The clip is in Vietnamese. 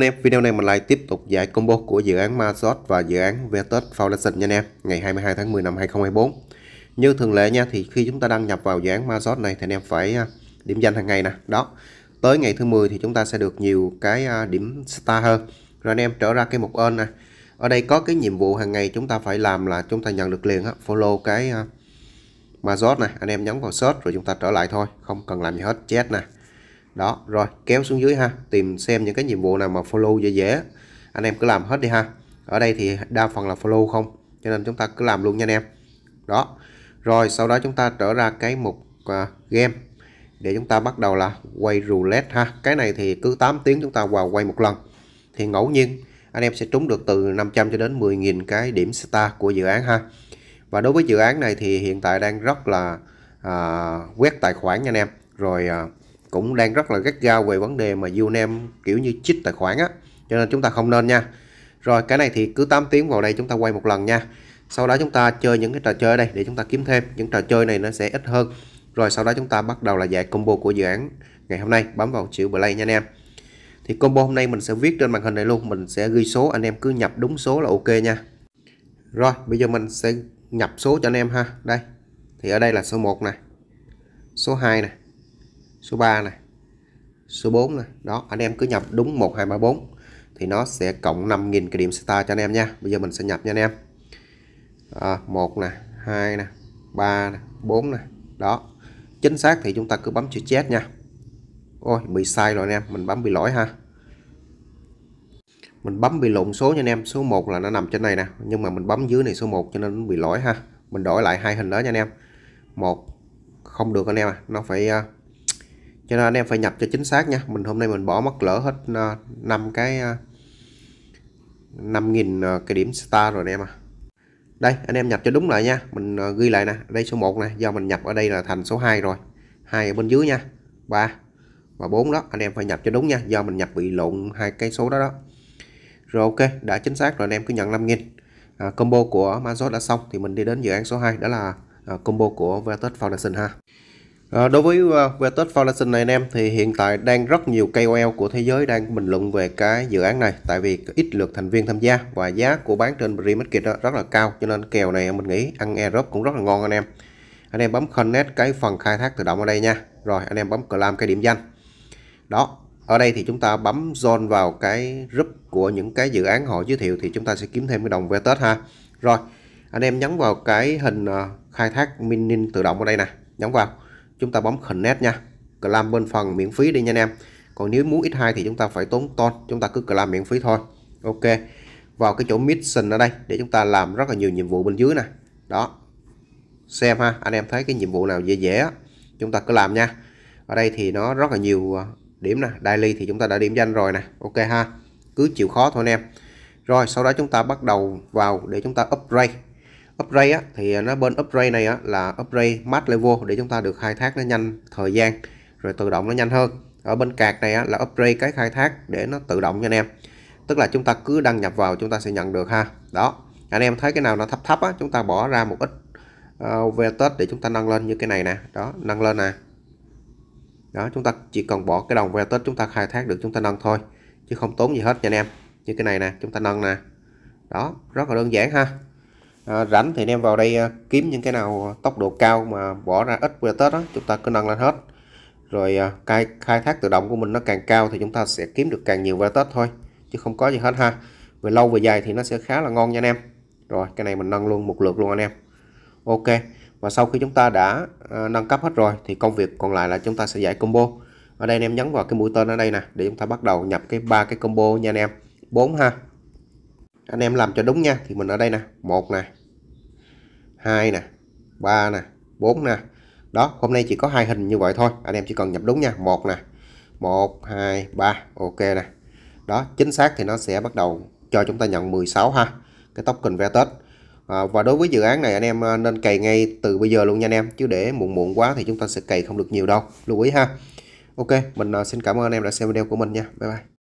Anh em, video này mình lại tiếp tục giải combo của dự án Mazot và dự án Vetus Foundation nha anh em, ngày 22 tháng 10 năm 2024. Như thường lệ nha, thì khi chúng ta đăng nhập vào dự án Mazot này thì anh em phải à, điểm danh hàng ngày nè, đó. Tới ngày thứ 10 thì chúng ta sẽ được nhiều cái à, điểm star hơn. Rồi anh em trở ra cái mục ơn này. Ở đây có cái nhiệm vụ hàng ngày chúng ta phải làm là chúng ta nhận được liền á, follow cái à, Mazot này, anh em nhấn vào search rồi chúng ta trở lại thôi, không cần làm gì hết, chết nè đó rồi kéo xuống dưới ha tìm xem những cái nhiệm vụ nào mà follow dễ dễ anh em cứ làm hết đi ha ở đây thì đa phần là follow không cho nên chúng ta cứ làm luôn nha anh em đó rồi sau đó chúng ta trở ra cái mục uh, game để chúng ta bắt đầu là quay roulette ha cái này thì cứ 8 tiếng chúng ta vào quay một lần thì ngẫu nhiên anh em sẽ trúng được từ 500 cho đến 10.000 cái điểm star của dự án ha và đối với dự án này thì hiện tại đang rất là à, quét tài khoản nha anh em rồi à, cũng đang rất là gắt gao về vấn đề mà username kiểu như chích tài khoản á cho nên chúng ta không nên nha rồi cái này thì cứ 8 tiếng vào đây chúng ta quay một lần nha sau đó chúng ta chơi những cái trò chơi đây để chúng ta kiếm thêm những trò chơi này nó sẽ ít hơn rồi sau đó chúng ta bắt đầu là dạy combo của dự án ngày hôm nay bấm vào chữ play nha anh em thì combo hôm nay mình sẽ viết trên màn hình này luôn mình sẽ ghi số anh em cứ nhập đúng số là ok nha rồi bây giờ mình sẽ nhập số cho anh em ha đây thì ở đây là số 1 này số 2 này số 3 này số 4 này đó anh em cứ nhập đúng 1234 thì nó sẽ cộng 5.000 cái điểm star cho anh em nha bây giờ mình sẽ nhập nha anh em à, 1 nè 2 nè 3 nè 4 nè đó chính xác thì chúng ta cứ bấm chữ chết nha ôi bị sai rồi anh em mình bấm bị lỗi ha mình bấm bị lộn số nha anh em số 1 là nó nằm trên này nè nhưng mà mình bấm dưới này số 1 cho nên nó bị lỗi ha mình đổi lại hai hình đó nha anh em một không được anh em à nó phải à, cho nên anh em phải nhập cho chính xác nha mình hôm nay mình bỏ mất lỡ hết ờ, năm cái 5.000 ờ, ờ, cái điểm star rồi anh em à đây anh em nhập cho đúng lại nha mình ghi lại nè đây số 1 này do mình nhập ở đây là thành số 2 rồi hai ở bên dưới nha 3 và 4 đó anh em phải nhập cho đúng nha do mình nhập bị lộn hai cái số đó đó rồi ok đã chính xác rồi anh em cứ nhận 5.000 à, combo của Mazot đã xong thì mình đi đến dự án số 2 đó là à, combo của Vertex Foundation ha À, đối với uh, Vetus Foundation này anh em thì hiện tại đang rất nhiều KOL của thế giới đang bình luận về cái dự án này tại vì ít lượt thành viên tham gia và giá của bán trên pre đó rất là cao cho nên kèo này mình nghĩ ăn Europe cũng rất là ngon anh em anh em bấm connect cái phần khai thác tự động ở đây nha rồi anh em bấm claim cái điểm danh đó ở đây thì chúng ta bấm zone vào cái group của những cái dự án họ giới thiệu thì chúng ta sẽ kiếm thêm cái đồng Vetus ha rồi anh em nhấn vào cái hình ờ, khai thác mining tự động ở đây nè nhấn vào chúng ta bấm connect nha clam bên phần miễn phí đi nha anh em còn nếu muốn x2 thì chúng ta phải tốn ton chúng ta cứ làm miễn phí thôi ok vào cái chỗ mission ở đây để chúng ta làm rất là nhiều nhiệm vụ bên dưới nè đó xem ha anh em thấy cái nhiệm vụ nào dễ dễ chúng ta cứ làm nha ở đây thì nó rất là nhiều à, điểm nè daily thì chúng ta đã điểm danh rồi nè ok ha cứ chịu khó thôi anh em rồi sau đó chúng ta bắt đầu vào để chúng ta upgrade upgrade á, thì à, nó bên upgrade này á, là upgrade max level để chúng ta được khai thác nó nhanh thời gian rồi tự động nó nhanh hơn ở bên cạc này á, là upgrade cái khai thác để nó tự động nha anh em tức là chúng ta cứ đăng nhập vào chúng ta sẽ nhận được ha đó anh em thấy cái nào nó thấp thấp á, chúng ta bỏ ra một ít uh, ờ, về để chúng ta nâng lên như cái này nè đó nâng lên nè đó chúng ta chỉ cần bỏ cái đồng về chúng ta khai thác được chúng ta nâng thôi chứ không tốn gì hết nha anh em như cái này nè chúng ta nâng nè đó rất là đơn giản ha à, rảnh thì anh em vào đây ờ, kiếm những cái nào tốc độ cao mà bỏ ra ít về tết đó chúng ta cứ nâng lên hết rồi à, khai, khai thác tự động của mình nó càng cao thì chúng ta sẽ kiếm được càng nhiều về tết thôi chứ không có gì hết ha về lâu về dài thì nó sẽ khá là ngon nha anh em rồi cái này mình nâng luôn một lượt luôn anh em ok và sau khi chúng ta đã nâng cấp hết rồi thì công việc còn lại là chúng ta sẽ giải combo ở đây anh em nhấn vào cái mũi tên ở đây nè để chúng ta bắt đầu nhập cái ba cái combo nha anh em 4 ha anh em làm cho đúng nha thì mình ở đây nè một này 2 nè 3 nè 4 nè đó hôm nay chỉ có hai hình như vậy thôi anh em chỉ cần nhập đúng nha một nè 1 2 3 ok nè đó chính xác thì nó sẽ bắt đầu cho chúng ta nhận 16 ha cái token cần à, và đối với dự án này anh em à, nên cày ngay từ bây giờ luôn nha anh em chứ để muộn muộn quá thì chúng ta sẽ cày không được nhiều đâu lưu ý ha ok mình à, xin cảm ơn anh em đã xem video của mình nha bye bye